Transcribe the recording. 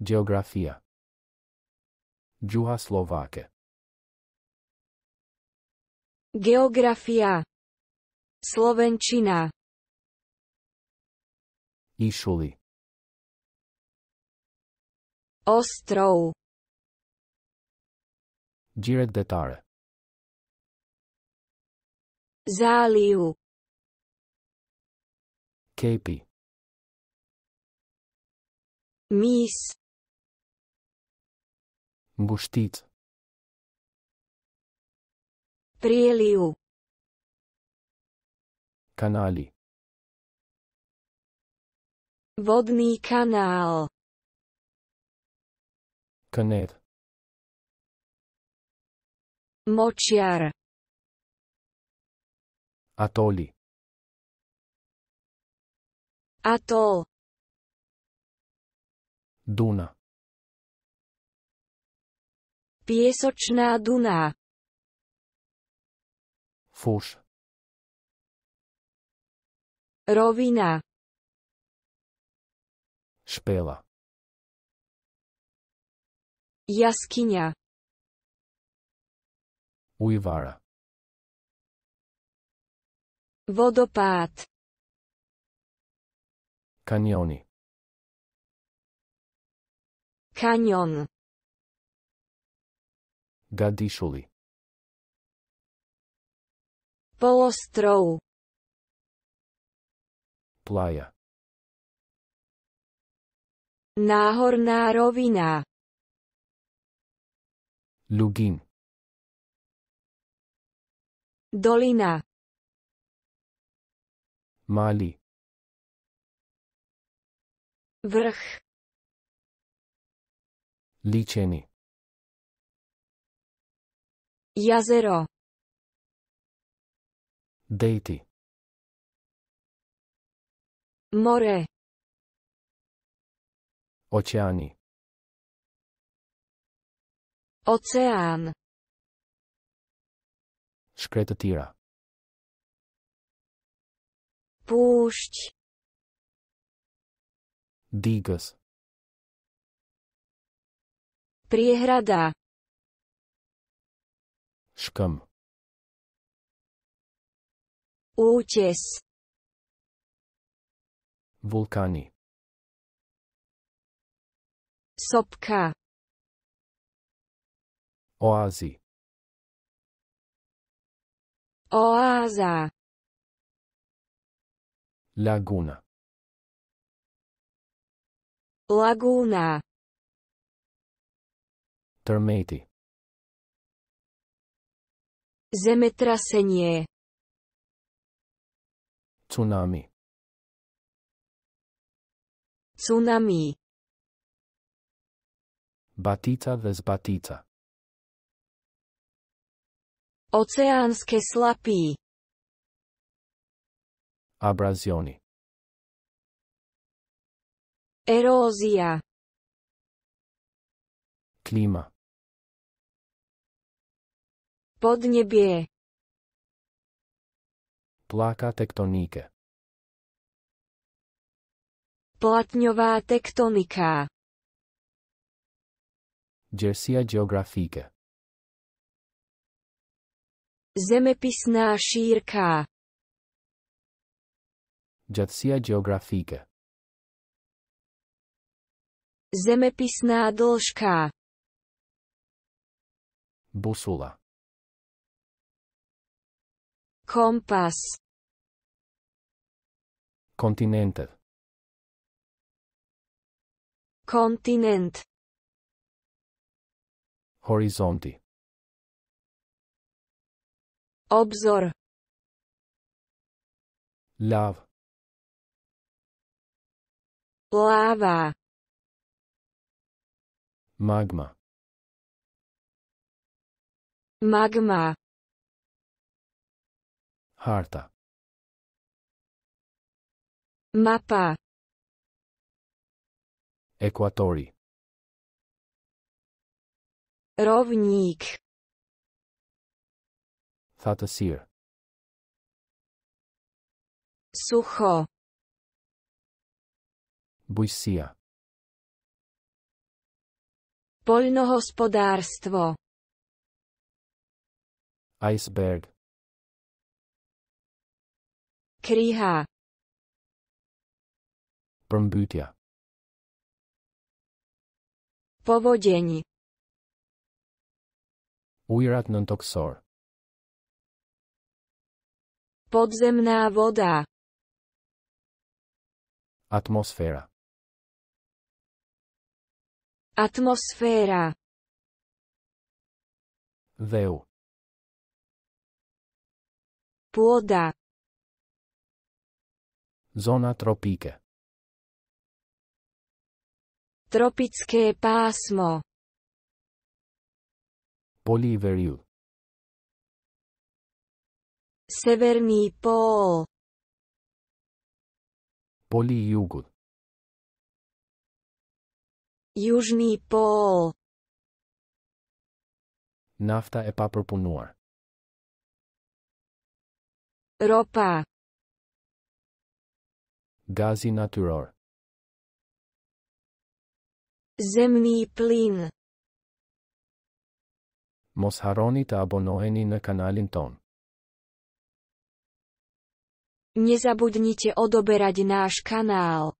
Geografia Juhaslováke Geografia Slovenčina Išuli Ostrov Džirek detare Záliu Kejpi Mís Buštíc. Prieliv. Kanály. Vodný kanál. Kanér. Močiar. Atoli. Atol. Duna. Piesočná Duná. Fúš. Rovina. Špela. Jaskyňa. Ujvara. Vodopád. Kaniony. Kanion. Gadišuli. Polostrov. Playa. Náhorná rovina. Lugin. Dolina. Mali. Vrch. Líčený. Jazero. Dejty. More. Oceány. Oceán. Shkretëtira. Púšť. Dígas. Priehrada. Shkëm. Uqes. Vulkani. Sopka. Oazi. Oaza. Laguna. Laguna. Tërmeti. Zemetrasenie. Tsunami. Tsunami. Batica batica. Oceánske slapy. Abrazioni. Erózia. Klima. Podnebie. Pláka tektoníke. Platňová tektonika. Jersia geografíke. Zemepisná šírka. Jatsia geografíke. Zemepisná dĺžka. Busula. Kompas. Continent. Kontinent. Horizonti. Obzor. Lav. Lava. Magma. Magma. Harta. Mapa. Ekvatori. Rovník. Thatasir. Sucho. Bujsia. Poľnohospodárstvo. Iceberg. Kríha. Brumbutia. Povodeň. Ujrat nontoxor. Podzemná voda. Atmosféra. Atmosféra. Veu. Pôda. Zóna tropíke. Tropické pásmo. Poliveriu. Severný pól. Polijugu. Južný pól. Nafta e papërpunuar. Ropa. Gazi natural. Zemný plyn. Mos harroni të abonoheni në Nezabudnite odoberať náš kanál.